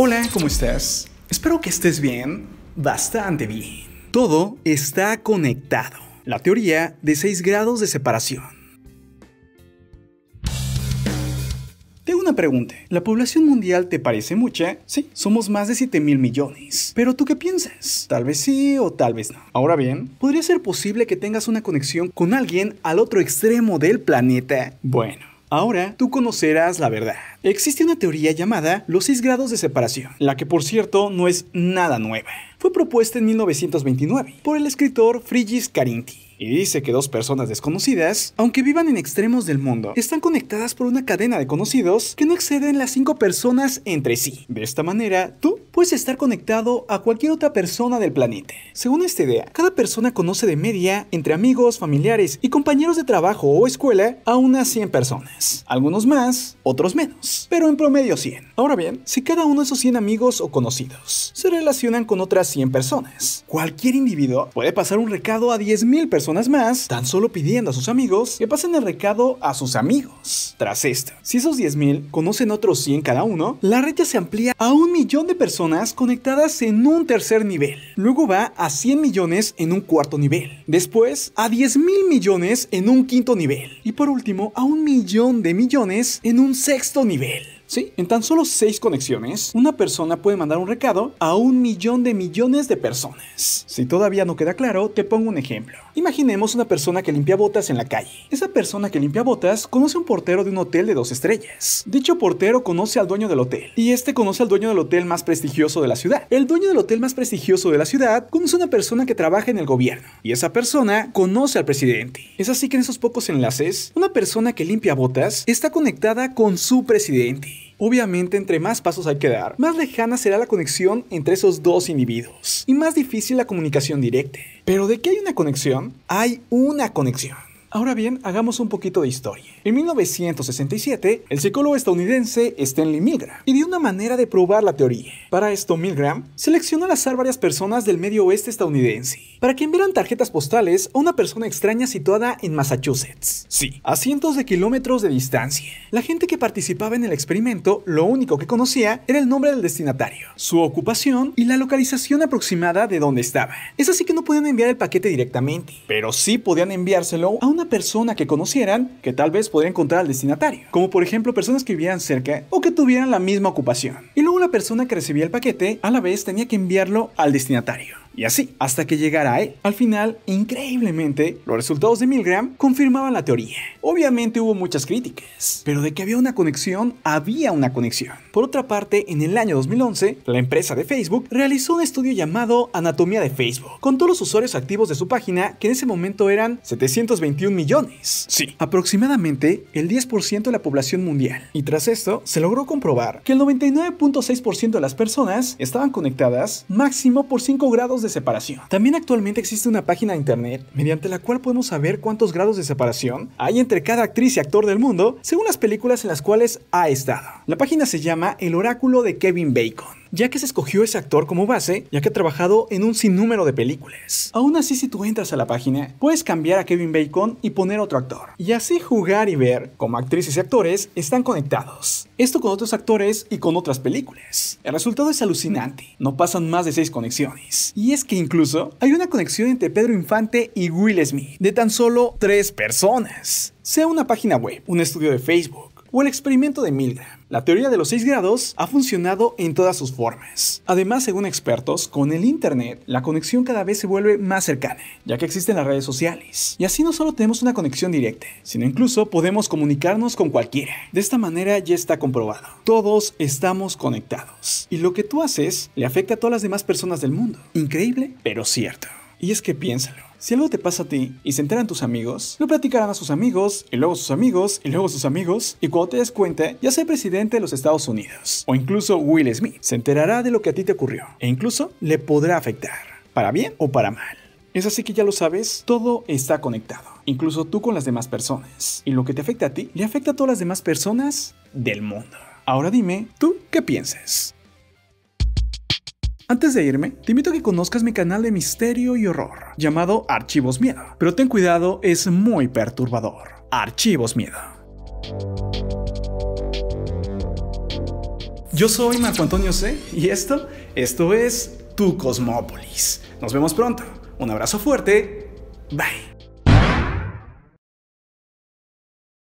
Hola, ¿cómo estás? Espero que estés bien, bastante bien. Todo está conectado. La teoría de 6 grados de separación. Tengo una pregunta. ¿La población mundial te parece mucha? Sí, somos más de 7 mil millones. ¿Pero tú qué piensas? Tal vez sí o tal vez no. Ahora bien, ¿podría ser posible que tengas una conexión con alguien al otro extremo del planeta? Bueno. Ahora tú conocerás la verdad. Existe una teoría llamada los seis grados de separación, la que por cierto no es nada nueva. Fue propuesta en 1929 por el escritor Frigis Carinti y dice que dos personas desconocidas, aunque vivan en extremos del mundo, están conectadas por una cadena de conocidos que no exceden las cinco personas entre sí. De esta manera, tú puedes estar conectado a cualquier otra persona del planeta. Según esta idea, cada persona conoce de media, entre amigos, familiares y compañeros de trabajo o escuela, a unas 100 personas. Algunos más, otros menos, pero en promedio 100. Ahora bien, si cada uno de esos 100 amigos o conocidos se relacionan con otras 100 personas, cualquier individuo puede pasar un recado a 10.000 personas más, tan solo pidiendo a sus amigos que pasen el recado a sus amigos. Tras esto, si esos 10.000 conocen otros 100 cada uno, la red se amplía a un millón de personas conectadas en un tercer nivel. Luego va a 100 millones en un cuarto nivel. Después a 10 mil millones en un quinto nivel. Y por último a un millón de millones en un sexto nivel. Sí, en tan solo seis conexiones, una persona puede mandar un recado a un millón de millones de personas. Si todavía no queda claro, te pongo un ejemplo. Imaginemos una persona que limpia botas en la calle. Esa persona que limpia botas conoce a un portero de un hotel de dos estrellas. Dicho portero conoce al dueño del hotel y este conoce al dueño del hotel más prestigioso de la ciudad. El dueño del hotel más prestigioso de la ciudad conoce a una persona que trabaja en el gobierno y esa persona conoce al presidente. Es así que en esos pocos enlaces, una persona que limpia botas está conectada con su presidente. Obviamente entre más pasos hay que dar, más lejana será la conexión entre esos dos individuos y más difícil la comunicación directa. Pero ¿de qué hay una conexión? Hay una conexión. Ahora bien, hagamos un poquito de historia. En 1967, el psicólogo estadounidense Stanley Milgram y una manera de probar la teoría. Para esto, Milgram seleccionó al azar varias personas del medio oeste estadounidense para que enviaran tarjetas postales a una persona extraña situada en Massachusetts. Sí, a cientos de kilómetros de distancia. La gente que participaba en el experimento lo único que conocía era el nombre del destinatario, su ocupación y la localización aproximada de donde estaba. Es así que no podían enviar el paquete directamente, pero sí podían enviárselo a un una persona que conocieran que tal vez podría encontrar al destinatario, como por ejemplo personas que vivían cerca o que tuvieran la misma ocupación. Y luego la persona que recibía el paquete a la vez tenía que enviarlo al destinatario. Y así, hasta que llegara a eh, Al final, increíblemente, los resultados de Milgram confirmaban la teoría. Obviamente hubo muchas críticas, pero de que había una conexión, había una conexión. Por otra parte, en el año 2011, la empresa de Facebook realizó un estudio llamado Anatomía de Facebook, con todos los usuarios activos de su página, que en ese momento eran 721 millones. Sí, aproximadamente el 10% de la población mundial. Y tras esto, se logró comprobar que el 99.6% de las personas estaban conectadas máximo por 5 grados de separación. También actualmente existe una página de internet mediante la cual podemos saber cuántos grados de separación hay entre cada actriz y actor del mundo según las películas en las cuales ha estado. La página se llama El Oráculo de Kevin Bacon ya que se escogió ese actor como base, ya que ha trabajado en un sinnúmero de películas. Aún así, si tú entras a la página, puedes cambiar a Kevin Bacon y poner otro actor. Y así jugar y ver cómo actrices y actores están conectados. Esto con otros actores y con otras películas. El resultado es alucinante, no pasan más de 6 conexiones. Y y es que incluso hay una conexión entre Pedro Infante y Will Smith, de tan solo tres personas. Sea una página web, un estudio de Facebook o el experimento de Milgram. La teoría de los 6 grados ha funcionado en todas sus formas. Además, según expertos, con el Internet, la conexión cada vez se vuelve más cercana, ya que existen las redes sociales. Y así no solo tenemos una conexión directa, sino incluso podemos comunicarnos con cualquiera. De esta manera ya está comprobado. Todos estamos conectados. Y lo que tú haces le afecta a todas las demás personas del mundo. Increíble, pero cierto. Y es que piénsalo. Si algo te pasa a ti y se enteran tus amigos, lo platicarán a sus amigos, y luego sus amigos, y luego sus amigos, y cuando te des cuenta, ya sea el presidente de los Estados Unidos, o incluso Will Smith, se enterará de lo que a ti te ocurrió, e incluso le podrá afectar, para bien o para mal. Es así que ya lo sabes, todo está conectado, incluso tú con las demás personas, y lo que te afecta a ti le afecta a todas las demás personas del mundo. Ahora dime, ¿tú qué piensas? Antes de irme, te invito a que conozcas mi canal de misterio y horror, llamado Archivos Miedo, pero ten cuidado, es muy perturbador. Archivos Miedo. Yo soy Marco Antonio C y esto, esto es Tu Cosmópolis. Nos vemos pronto. Un abrazo fuerte. Bye.